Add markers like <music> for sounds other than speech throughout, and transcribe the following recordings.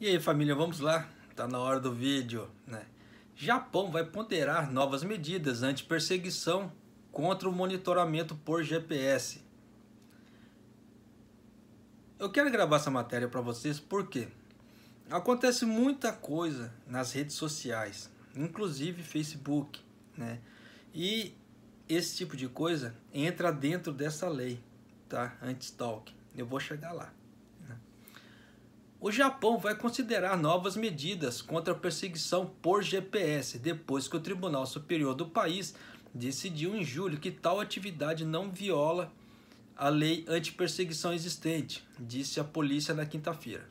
E aí família, vamos lá? Tá na hora do vídeo, né? Japão vai ponderar novas medidas anti-perseguição contra o monitoramento por GPS. Eu quero gravar essa matéria para vocês porque acontece muita coisa nas redes sociais, inclusive Facebook, né? E esse tipo de coisa entra dentro dessa lei, tá? anti talk, Eu vou chegar lá. O Japão vai considerar novas medidas contra a perseguição por GPS depois que o Tribunal Superior do país decidiu em julho que tal atividade não viola a lei anti-perseguição existente, disse a polícia na quinta-feira.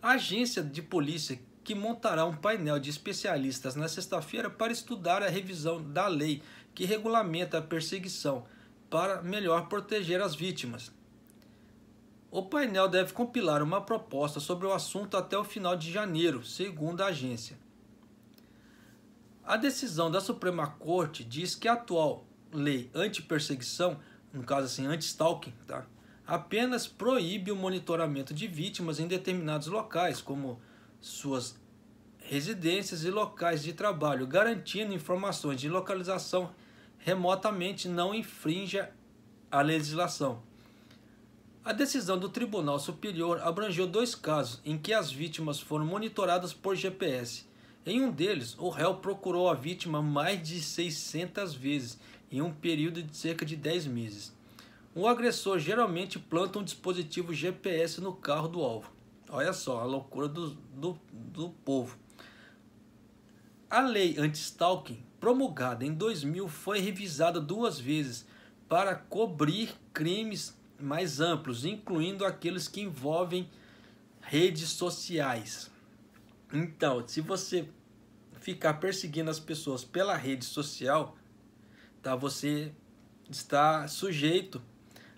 A agência de polícia que montará um painel de especialistas na sexta-feira para estudar a revisão da lei que regulamenta a perseguição para melhor proteger as vítimas o painel deve compilar uma proposta sobre o assunto até o final de janeiro, segundo a agência. A decisão da Suprema Corte diz que a atual lei anti-perseguição, no caso assim, anti-stalking, tá? apenas proíbe o monitoramento de vítimas em determinados locais, como suas residências e locais de trabalho, garantindo informações de localização remotamente não infrinja a legislação. A decisão do Tribunal Superior abrangeu dois casos em que as vítimas foram monitoradas por GPS. Em um deles, o réu procurou a vítima mais de 600 vezes em um período de cerca de 10 meses. O agressor geralmente planta um dispositivo GPS no carro do alvo. Olha só a loucura do, do, do povo. A lei anti-stalking, promulgada em 2000, foi revisada duas vezes para cobrir crimes mais amplos, incluindo aqueles que envolvem redes sociais. Então, se você ficar perseguindo as pessoas pela rede social, tá? Você está sujeito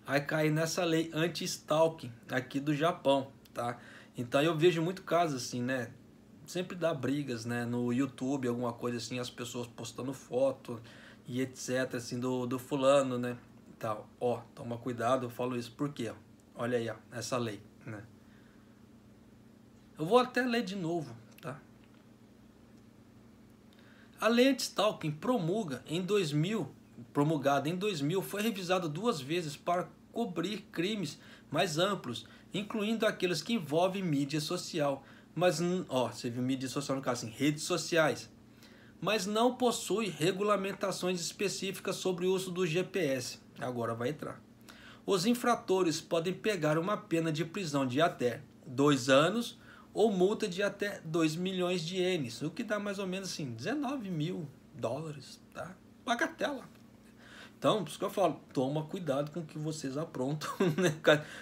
a cair nessa lei anti-stalking aqui do Japão, tá? Então eu vejo muito casos assim, né? Sempre dá brigas, né? No YouTube, alguma coisa assim, as pessoas postando foto e etc, assim, do, do fulano, né? tal. Ó, toma cuidado, eu falo isso porque, ó, olha aí, ó, essa lei, né? Eu vou até ler de novo, tá? A lei anti-stalking promulga em 2000, promulgada em 2000, foi revisada duas vezes para cobrir crimes mais amplos, incluindo aqueles que envolvem mídia social. Mas, ó, você viu mídia social no caso, em assim, redes sociais. Mas não possui regulamentações específicas sobre o uso do GPS. Agora vai entrar. Os infratores podem pegar uma pena de prisão de até dois anos ou multa de até 2 milhões de ienes, o que dá mais ou menos assim 19 mil dólares, tá? Bagatela. Então, por isso que eu falo, toma cuidado com o que vocês aprontam, <laughs> né?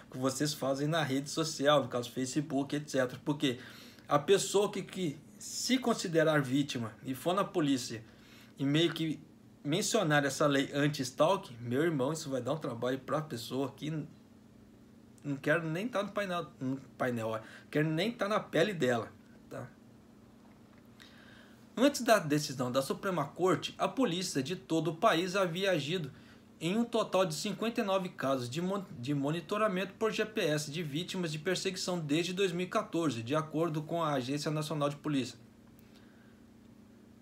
O que vocês fazem na rede social, no caso Facebook, etc. Porque a pessoa que, que se considerar vítima e for na polícia e meio que mencionar essa lei anti-stalk, meu irmão, isso vai dar um trabalho para a pessoa que não quero nem estar tá no painel, no painel, nem estar tá na pele dela. Tá? Antes da decisão da Suprema Corte, a polícia de todo o país havia agido em um total de 59 casos de, mon de monitoramento por GPS de vítimas de perseguição desde 2014, de acordo com a Agência Nacional de Polícia.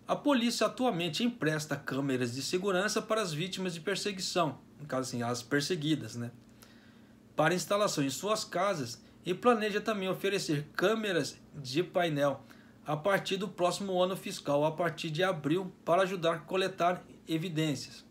A polícia atualmente empresta câmeras de segurança para as vítimas de perseguição, no caso assim, as perseguidas, né? Para instalação em suas casas e planeja também oferecer câmeras de painel a partir do próximo ano fiscal, a partir de abril, para ajudar a coletar evidências.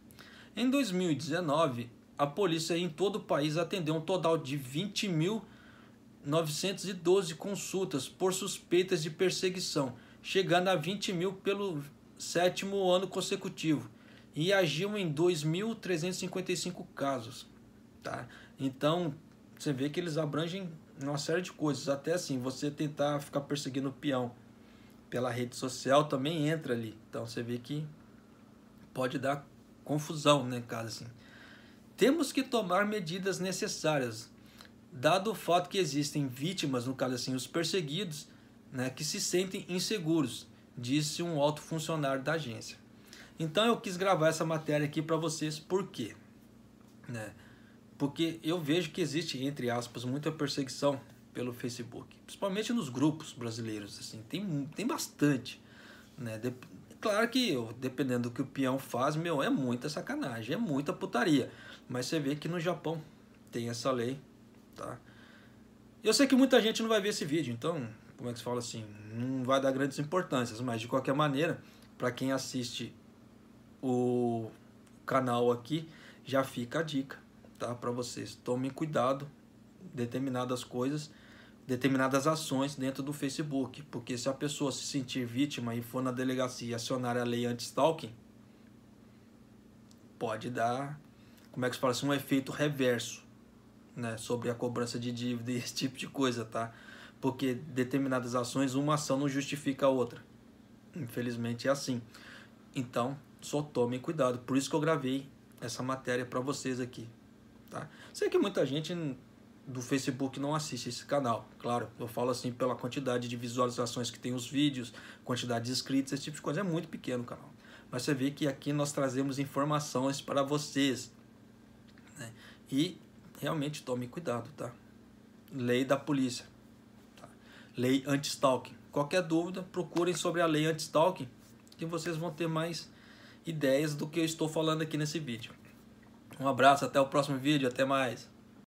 Em 2019, a polícia em todo o país atendeu um total de 20.912 consultas por suspeitas de perseguição chegando a 20 mil pelo sétimo ano consecutivo e agiu em 2.355 casos. Tá? Então, você vê que eles abrangem uma série de coisas, até assim, você tentar ficar perseguindo o peão pela rede social também entra ali. Então, você vê que pode dar confusão, né, caso assim. Temos que tomar medidas necessárias, dado o fato que existem vítimas, no caso assim, os perseguidos, né, que se sentem inseguros, disse um alto funcionário da agência. Então eu quis gravar essa matéria aqui para vocês, por quê? Né? Porque eu vejo que existe, entre aspas, muita perseguição pelo Facebook, principalmente nos grupos brasileiros, assim, tem, tem bastante. Né? De, claro que, eu, dependendo do que o peão faz, meu, é muita sacanagem, é muita putaria. Mas você vê que no Japão tem essa lei, tá? Eu sei que muita gente não vai ver esse vídeo, então como é que se fala assim, não vai dar grandes importâncias, mas de qualquer maneira, para quem assiste o canal aqui, já fica a dica, tá? Para vocês, tomem cuidado determinadas coisas, determinadas ações dentro do Facebook, porque se a pessoa se sentir vítima e for na delegacia acionar a lei anti-stalking, pode dar, como é que se fala assim, um efeito reverso, né, sobre a cobrança de dívida e esse tipo de coisa, tá? porque determinadas ações, uma ação não justifica a outra. Infelizmente é assim. Então, só tomem cuidado. Por isso que eu gravei essa matéria para vocês aqui. Tá? Sei que muita gente do Facebook não assiste esse canal. Claro, eu falo assim pela quantidade de visualizações que tem os vídeos, quantidade de inscritos, esse tipo de coisa. É muito pequeno o canal. Mas você vê que aqui nós trazemos informações para vocês. Né? E realmente tome cuidado, tá? Lei da polícia lei anti-stalking. Qualquer dúvida, procurem sobre a lei anti-stalking que vocês vão ter mais ideias do que eu estou falando aqui nesse vídeo. Um abraço, até o próximo vídeo, até mais.